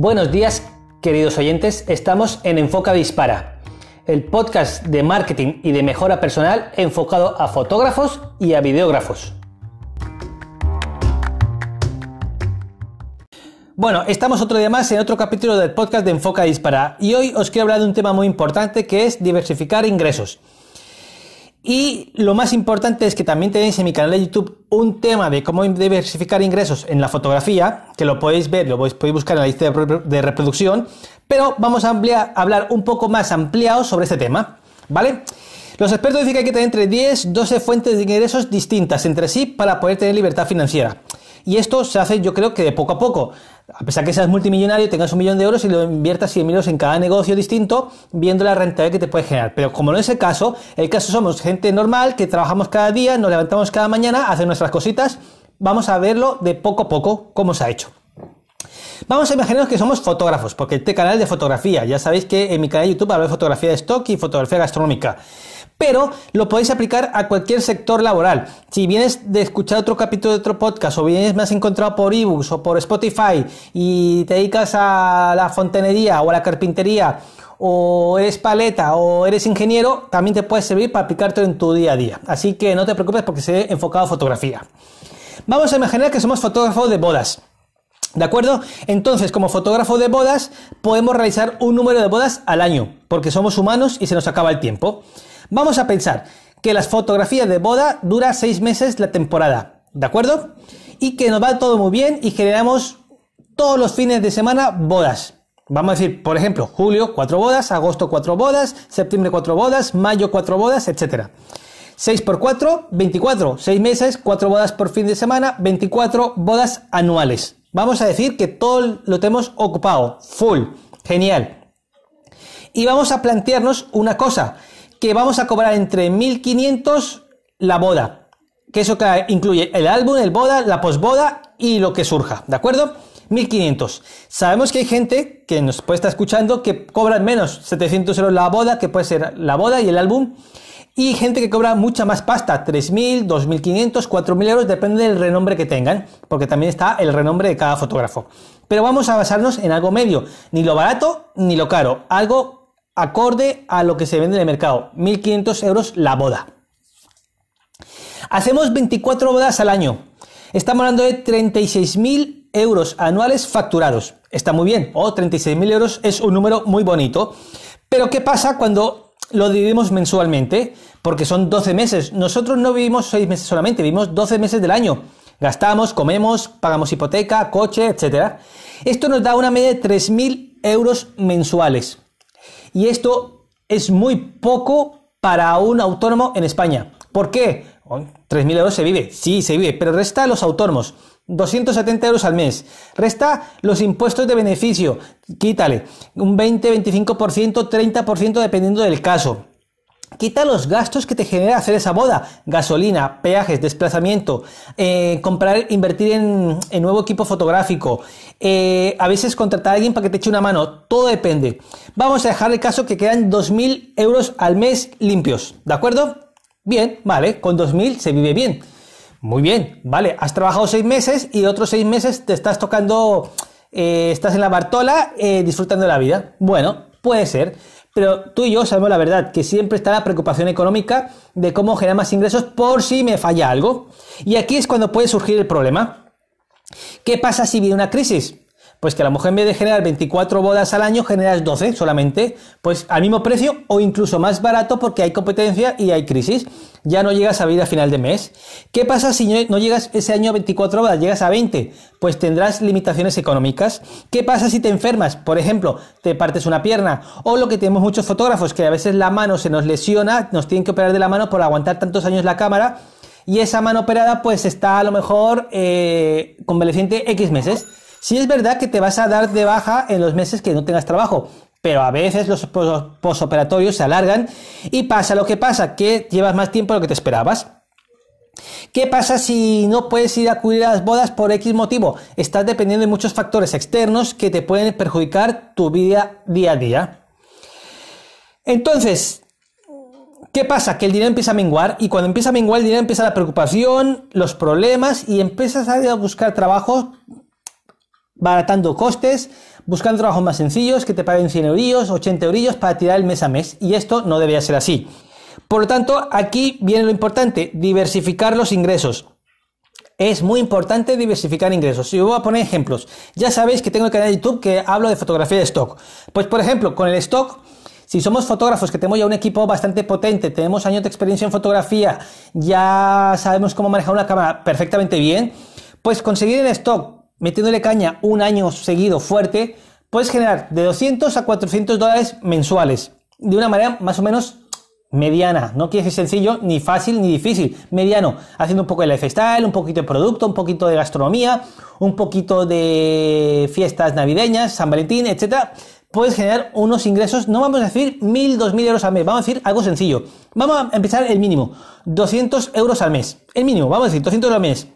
Buenos días, queridos oyentes. Estamos en Enfoca Dispara, el podcast de marketing y de mejora personal enfocado a fotógrafos y a videógrafos. Bueno, estamos otro día más en otro capítulo del podcast de Enfoca Dispara y hoy os quiero hablar de un tema muy importante que es diversificar ingresos. Y lo más importante es que también tenéis en mi canal de YouTube un tema de cómo diversificar ingresos en la fotografía, que lo podéis ver, lo podéis, buscar en la lista de reproducción, pero vamos a hablar un poco más ampliado sobre este tema, ¿vale? Los expertos dicen que hay que tener entre 10 12 fuentes de ingresos distintas entre sí para poder tener libertad financiera. Y esto se hace, yo creo que de poco a poco. A pesar que seas multimillonario, tengas un millón de euros y lo inviertas 100 euros en cada negocio distinto, viendo la rentabilidad que te puede generar. Pero como no es el caso, el caso somos gente normal que trabajamos cada día, nos levantamos cada mañana, hacemos nuestras cositas. Vamos a verlo de poco a poco cómo se ha hecho. Vamos a imaginaros que somos fotógrafos, porque este canal es de fotografía. Ya sabéis que en mi canal de YouTube hablo de fotografía de stock y fotografía gastronómica pero lo podéis aplicar a cualquier sector laboral. Si vienes de escuchar otro capítulo de otro podcast o vienes me has encontrado por ebooks o por Spotify y te dedicas a la fontanería o a la carpintería o eres paleta o eres ingeniero, también te puede servir para aplicarte en tu día a día. Así que no te preocupes porque se ve enfocado a fotografía. Vamos a imaginar que somos fotógrafos de bodas. ¿De acuerdo? Entonces, como fotógrafo de bodas, podemos realizar un número de bodas al año, porque somos humanos y se nos acaba el tiempo. Vamos a pensar que las fotografías de boda dura seis meses la temporada, ¿de acuerdo? Y que nos va todo muy bien y generamos todos los fines de semana bodas. Vamos a decir, por ejemplo, julio cuatro bodas, agosto cuatro bodas, septiembre cuatro bodas, mayo cuatro bodas, etcétera. 6 por 4, 24. 6 meses, cuatro bodas por fin de semana, 24 bodas anuales. Vamos a decir que todo lo tenemos ocupado, full, genial. Y vamos a plantearnos una cosa, que vamos a cobrar entre 1.500 la boda, que eso incluye el álbum, el boda, la posboda y lo que surja, ¿de acuerdo? 1.500. Sabemos que hay gente que nos puede estar escuchando que cobran menos, 700 euros la boda, que puede ser la boda y el álbum, y gente que cobra mucha más pasta, 3.000, 2.500, 4.000 euros, depende del renombre que tengan, porque también está el renombre de cada fotógrafo. Pero vamos a basarnos en algo medio, ni lo barato ni lo caro, algo acorde a lo que se vende en el mercado. 1.500 euros la boda. Hacemos 24 bodas al año. Estamos hablando de 36.000 euros anuales facturados. Está muy bien. O 36.000 euros es un número muy bonito. Pero ¿qué pasa cuando lo dividimos mensualmente? Porque son 12 meses. Nosotros no vivimos 6 meses solamente, vivimos 12 meses del año. Gastamos, comemos, pagamos hipoteca, coche, etc. Esto nos da una media de 3.000 euros mensuales. Y esto es muy poco para un autónomo en España. ¿Por qué? 3.000 euros se vive, sí, se vive, pero resta los autónomos, 270 euros al mes, resta los impuestos de beneficio, quítale, un 20, 25%, 30% dependiendo del caso. Quita los gastos que te genera hacer esa boda. Gasolina, peajes, desplazamiento, eh, comprar, invertir en, nuevo equipo fotográfico. Eh, a veces contratar a alguien para que te eche una mano. Todo depende. Vamos a dejar el caso que quedan 2.000 euros al mes limpios. ¿De acuerdo? Bien, vale. Con 2.000 se vive bien. Muy bien, vale. Has trabajado seis meses y otros seis meses te estás tocando, eh, estás en la Bartola disfrutando de la vida. Bueno, puede ser pero tú y yo sabemos la verdad, que siempre está la preocupación económica de cómo generar más ingresos por si me falla algo. Y aquí es cuando puede surgir el problema. ¿Qué pasa si viene una crisis? Pues que a mujer mejor en vez de generar 24 bodas al año, generas 12 solamente, pues al mismo precio o incluso más barato porque hay competencia y hay crisis. Ya no llegas a vivir a final de mes. ¿Qué pasa si no llegas ese año a 24 bodas, llegas a 20? Pues tendrás limitaciones económicas. ¿Qué pasa si te enfermas? Por ejemplo, te partes una pierna o lo que tenemos muchos fotógrafos, que a veces la mano se nos lesiona, nos tienen que operar de la mano por aguantar tantos años la cámara y esa mano operada pues está a lo mejor eh, convaleciente X meses. Si es verdad que te vas a dar de baja en los meses que no tengas trabajo, pero a veces los posoperatorios se alargan y pasa lo que pasa, que llevas más tiempo de lo que te esperabas. ¿Qué pasa si no puedes ir a acudir a las bodas por X motivo? Estás dependiendo de muchos factores externos que te pueden perjudicar tu vida día a día. Entonces, ¿qué pasa? Que el dinero empieza a menguar y cuando empieza a menguar el dinero empieza la preocupación, los problemas y empiezas a buscar trabajo baratando costes, buscando trabajos más sencillos que te paguen 100 euros 80 euros para tirar el mes a mes. Y esto no debería ser así. Por lo tanto, aquí viene lo importante, diversificar los ingresos. Es muy importante diversificar ingresos. Y voy a poner ejemplos. Ya sabéis que tengo el canal de YouTube que hablo de fotografía de stock. Pues por ejemplo, con el stock si somos fotógrafos, que tenemos ya un equipo bastante potente, tenemos años de experiencia en fotografía, ya sabemos cómo manejar una cámara perfectamente bien, pues conseguir el stock metiéndole caña un año seguido fuerte, puedes generar de 200 a 400 dólares mensuales, de una manera más o menos mediana. No quiere decir sencillo, ni fácil, ni difícil. Mediano, haciendo un poco de lifestyle, un poquito de producto, un poquito de gastronomía, un poquito de fiestas navideñas, San Valentín, etc. puedes generar unos ingresos, no vamos a decir 1.000, 2.000 euros al mes, vamos a decir algo sencillo. Vamos a empezar el mínimo, 200 euros al mes. El mínimo, vamos a decir 200 euros al mes.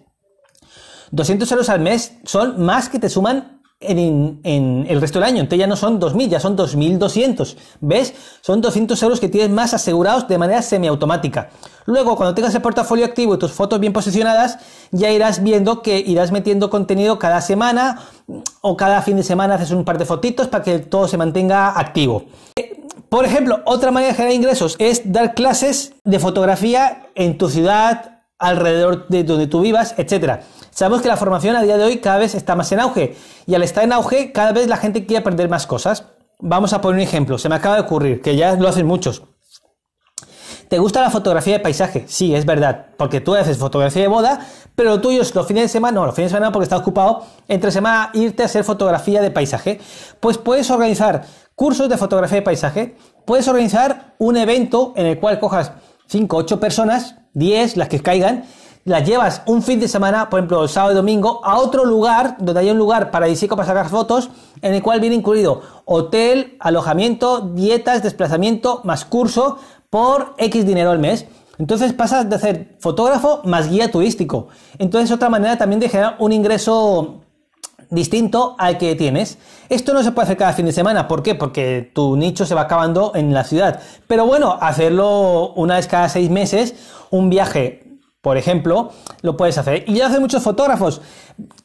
200 euros al mes son más que te suman en, el resto del año. Entonces ya no son 2.000, ya son 2.200. ¿Ves? Son 200 euros que tienes más asegurados de manera semiautomática. Luego, cuando tengas el portafolio activo y tus fotos bien posicionadas, ya irás viendo que irás metiendo contenido cada semana o cada fin de semana haces un par de fotitos para que todo se mantenga activo. Eh, por ejemplo, otra manera de generar ingresos es dar clases de fotografía en tu ciudad, alrededor de donde tú vivas, etcétera. Sabemos que la formación a día de hoy cada vez está más en auge y al estar en auge cada vez la gente quiere aprender más cosas. Vamos a poner un ejemplo, se me acaba de ocurrir, que ya lo hacen muchos. ¿Te gusta la fotografía de paisaje? Sí, es verdad, porque tú haces fotografía de boda, pero lo tuyo es los fines de semana, no, los fines de semana porque estás ocupado, entre semana irte a hacer fotografía de paisaje. Pues puedes organizar cursos de fotografía de paisaje, puedes organizar un evento en el cual cojas 5, 8 personas, 10, las que caigan, la llevas un fin de semana, por ejemplo, el sábado y domingo, a otro lugar, donde hay un lugar paradisíaco para sacar fotos, en el cual viene incluido hotel, alojamiento, dietas, desplazamiento, más curso, por X dinero al mes. Entonces pasas de hacer fotógrafo más guía turístico. Entonces otra manera también de generar un ingreso distinto al que tienes. Esto no se puede hacer cada fin de semana. ¿Por qué? Porque tu nicho se va acabando en la ciudad. Pero bueno, hacerlo una vez cada seis meses, un viaje por ejemplo, lo puedes hacer. Y ya hacen muchos fotógrafos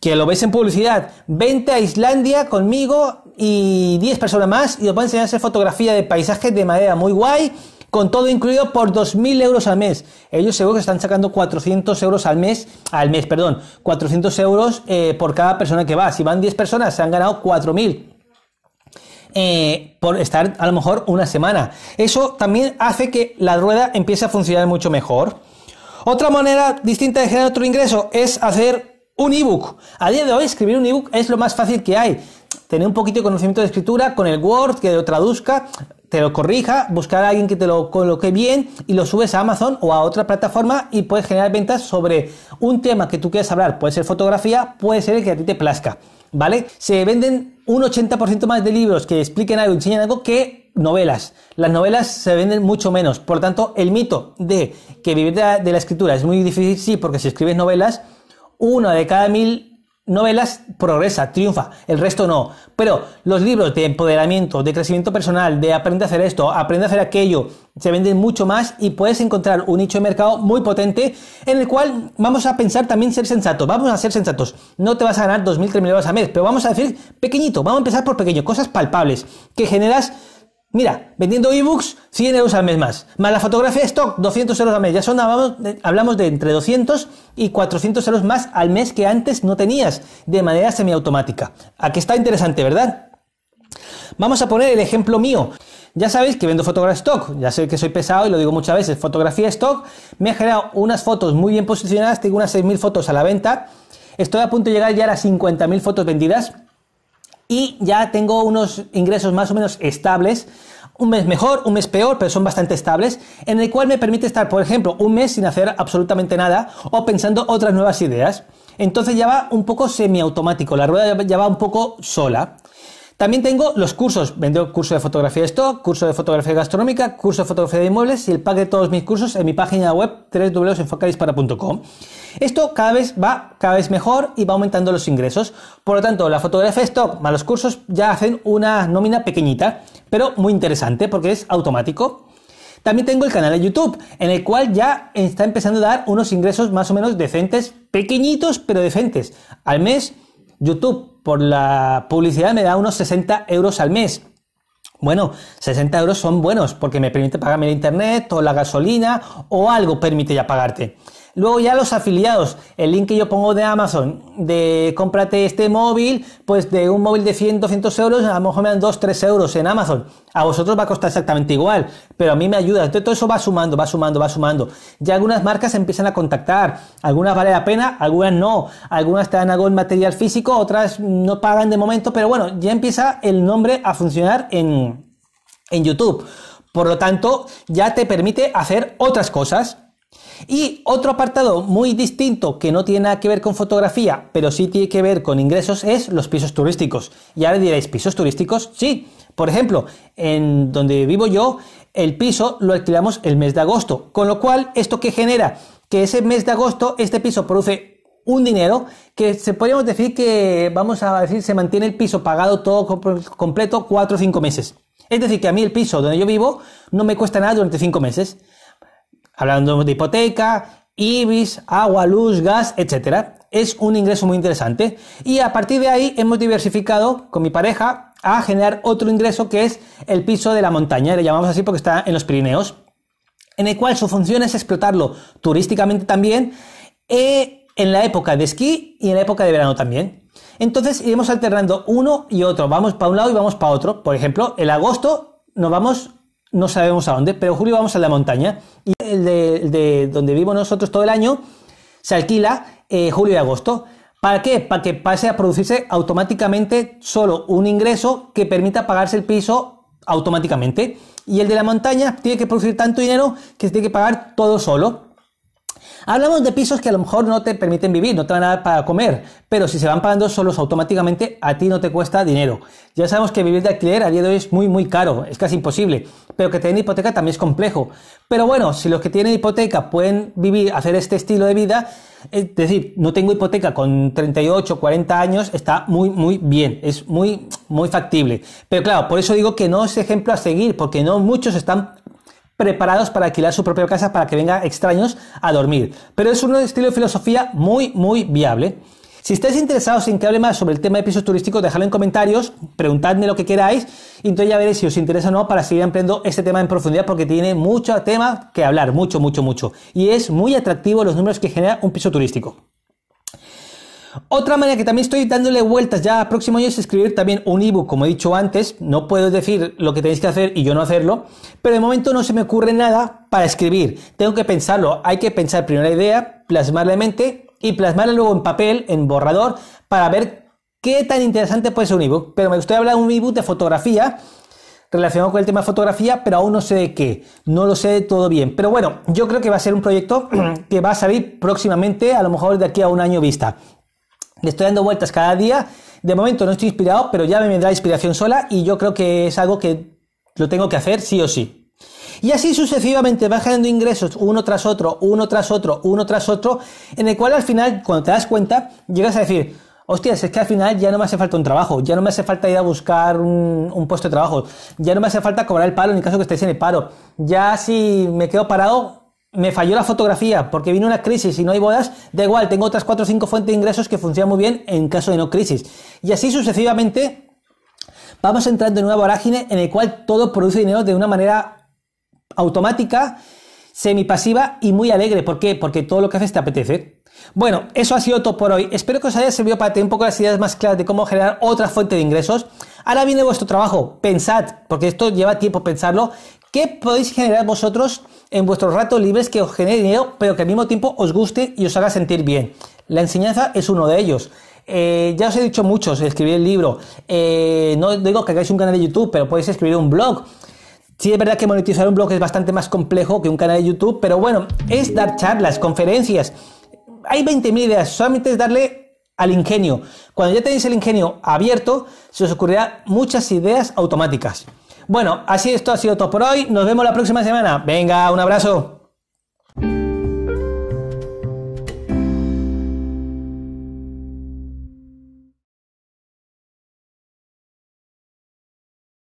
que lo veis en publicidad. Vente a Islandia conmigo y 10 personas más y os voy a enseñar a hacer fotografía de paisajes de madera muy guay, con todo incluido por 2.000 euros al mes. Ellos seguro que están sacando 400 euros al mes, al mes, perdón, 400 euros eh, por cada persona que va. Si van 10 personas, se han ganado 4.000. Eh, por estar a lo mejor una semana. Eso también hace que la rueda empiece a funcionar mucho mejor. Otra manera distinta de generar otro ingreso es hacer un ebook. A día de hoy escribir un ebook es lo más fácil que hay. Tener un poquito de conocimiento de escritura con el Word, que lo traduzca, te lo corrija, buscar a alguien que te lo coloque bien y lo subes a Amazon o a otra plataforma y puedes generar ventas sobre un tema que tú quieras hablar. Puede ser fotografía, puede ser el que a ti te plazca. ¿Vale? Se venden un 80% más de libros que expliquen algo, enseñan algo que novelas. Las novelas se venden mucho menos. Por lo tanto, el mito de que vivir de la, de la escritura es muy difícil, sí, porque si escribes novelas, una de cada mil novelas progresa, triunfa, el resto no. Pero los libros de empoderamiento, de crecimiento personal, de aprende a hacer esto, aprende a hacer aquello, se venden mucho más y puedes encontrar un nicho de mercado muy potente en el cual vamos a pensar también ser sensatos, vamos a ser sensatos. No te vas a ganar 2.000, 3.000 euros a mes, pero vamos a decir pequeñito, vamos a empezar por pequeño, cosas palpables que generas Mira, vendiendo ebooks, 100 euros al mes más. Más la fotografía stock, 200 euros al mes. Ya son, hablamos de, entre 200 y 400 euros más al mes que antes no tenías, de manera semiautomática. Aquí está interesante, ¿verdad? Vamos a poner el ejemplo mío. Ya sabéis que vendo fotografía stock, ya sé que soy pesado y lo digo muchas veces, fotografía stock, me ha generado unas fotos muy bien posicionadas, tengo unas 6.000 fotos a la venta, estoy a punto de llegar ya a las 50.000 fotos vendidas, y ya tengo unos ingresos más o menos estables. Un mes mejor, un mes peor, pero son bastante estables, en el cual me permite estar, por ejemplo, un mes sin hacer absolutamente nada o pensando otras nuevas ideas. Entonces ya va un poco semiautomático, la rueda ya va un poco sola. También tengo los cursos. Vendo curso de fotografía de stock, curso de fotografía gastronómica, curso de fotografía de inmuebles y el pack de todos mis cursos en mi página web www.enfocadispara.com. Esto cada vez va cada vez mejor y va aumentando los ingresos. Por lo tanto, la fotografía de stock más los cursos ya hacen una nómina pequeñita, pero muy interesante porque es automático. También tengo el canal de YouTube, en el cual ya está empezando a dar unos ingresos más o menos decentes, pequeñitos pero decentes. Al mes, YouTube por la publicidad me da unos 60 euros al mes. Bueno, 60 euros son buenos porque me permite pagarme el internet o la gasolina o algo permite ya pagarte. Luego ya los afiliados, el link que yo pongo de Amazon, de cómprate este móvil, pues de un móvil de 100, 200 euros, a lo mejor me dan 2, 3 euros en Amazon. A vosotros va a costar exactamente igual, pero a mí me ayuda. Entonces todo eso va sumando, va sumando, va sumando. Ya algunas marcas empiezan a contactar, algunas vale la pena, algunas no, algunas te dan algo en material físico, otras no pagan de momento, pero bueno, ya empieza el nombre a funcionar en, en YouTube. Por lo tanto, ya te permite hacer otras cosas. Y otro apartado muy distinto que no tiene nada que ver con fotografía, pero sí tiene que ver con ingresos, es los pisos turísticos. Y ahora diréis, ¿pisos turísticos? Sí. Por ejemplo, en donde vivo yo, el piso lo alquilamos el mes de agosto. Con lo cual, ¿esto que genera? Que ese mes de agosto este piso produce un dinero que se podríamos decir que, vamos a decir, se mantiene el piso pagado todo completo 4 o 5 meses. Es decir, que a mí el piso donde yo vivo no me cuesta nada durante 5 meses. Hablando de hipoteca, IBIS, agua, luz, gas, etc. Es un ingreso muy interesante. Y a partir de ahí hemos diversificado con mi pareja a generar otro ingreso que es el piso de la montaña. Le llamamos así porque está en los Pirineos. En el cual su función es explotarlo turísticamente también. Eh, en la época de esquí y en la época de verano también. Entonces iremos alternando uno y otro. Vamos para un lado y vamos para otro. Por ejemplo, el agosto nos vamos no sabemos a dónde, pero julio vamos a la montaña. Y el de, donde vivimos nosotros todo el año se alquila eh, julio y agosto. ¿Para qué? Para que pase a producirse automáticamente solo un ingreso que permita pagarse el piso automáticamente. Y el de la montaña tiene que producir tanto dinero que se tiene que pagar todo solo. Hablamos de pisos que a lo mejor no te permiten vivir, no te van a dar para comer, pero si se van pagando solos automáticamente, a ti no te cuesta dinero. Ya sabemos que vivir de alquiler a día de hoy es muy, muy caro, es casi imposible, pero que tener hipoteca también es complejo. Pero bueno, si los que tienen hipoteca pueden vivir, hacer este estilo de vida, es decir, no tengo hipoteca con 38, 40 años, está muy, muy bien, es muy, muy factible. Pero claro, por eso digo que no es ejemplo a seguir, porque no muchos están preparados para alquilar su propia casa para que vengan extraños a dormir. Pero es un estilo de filosofía muy, muy viable. Si estáis interesados en que hable más sobre el tema de pisos turísticos, dejadlo en comentarios, preguntadme lo que queráis y entonces ya veréis si os interesa o no para seguir ampliando este tema en profundidad porque tiene mucho tema que hablar, mucho, mucho, mucho. Y es muy atractivo los números que genera un piso turístico. Otra manera que también estoy dándole vueltas ya próximo año es escribir también un ebook, como he dicho antes, no puedo decir lo que tenéis que hacer y yo no hacerlo, pero de momento no se me ocurre nada para escribir, tengo que pensarlo, hay que pensar primero la idea, plasmarla en mente y plasmarla luego en papel, en borrador, para ver qué tan interesante puede ser un ebook, pero me gustaría hablar de un ebook de fotografía relacionado con el tema de fotografía, pero aún no sé de qué, no lo sé todo bien. Pero bueno, yo creo que va a ser un proyecto que va a salir próximamente, a lo mejor de aquí a un año vista. Le estoy dando vueltas cada día. De momento no estoy inspirado, pero ya me vendrá inspiración sola y yo creo que es algo que lo tengo que hacer sí o sí. Y así sucesivamente vas generando ingresos uno tras otro, uno tras otro, uno tras otro, en el cual al final, cuando te das cuenta, llegas a decir, hostias, es que al final ya no me hace falta un trabajo, ya no me hace falta ir a buscar un, puesto de trabajo, ya no me hace falta cobrar el paro en el caso que estéis en el paro, ya si me quedo parado, me falló la fotografía porque vino una crisis y no hay bodas, da igual, tengo otras 4 o 5 fuentes de ingresos que funcionan muy bien en caso de no crisis. Y así sucesivamente vamos entrando en una vorágine en el cual todo produce dinero de una manera automática, semipasiva y muy alegre. ¿Por qué? Porque todo lo que haces te apetece. Bueno, eso ha sido todo por hoy. Espero que os haya servido para tener un poco las ideas más claras de cómo generar otra fuente de ingresos. Ahora viene vuestro trabajo. Pensad, porque esto lleva tiempo pensarlo, ¿qué podéis generar vosotros? en vuestros ratos libres que os genere dinero, pero que al mismo tiempo os guste y os haga sentir bien. La enseñanza es uno de ellos. Eh, ya os he dicho muchos, escribir el libro. Eh, no digo que hagáis un canal de YouTube, pero podéis escribir un blog. Sí, es verdad que monetizar un blog es bastante más complejo que un canal de YouTube, pero bueno, es dar charlas, conferencias. Hay 20.000 ideas, solamente es darle al ingenio. Cuando ya tenéis el ingenio abierto, se os ocurrirán muchas ideas automáticas. Bueno, así esto ha sido todo por hoy. Nos vemos la próxima semana. Venga, un abrazo.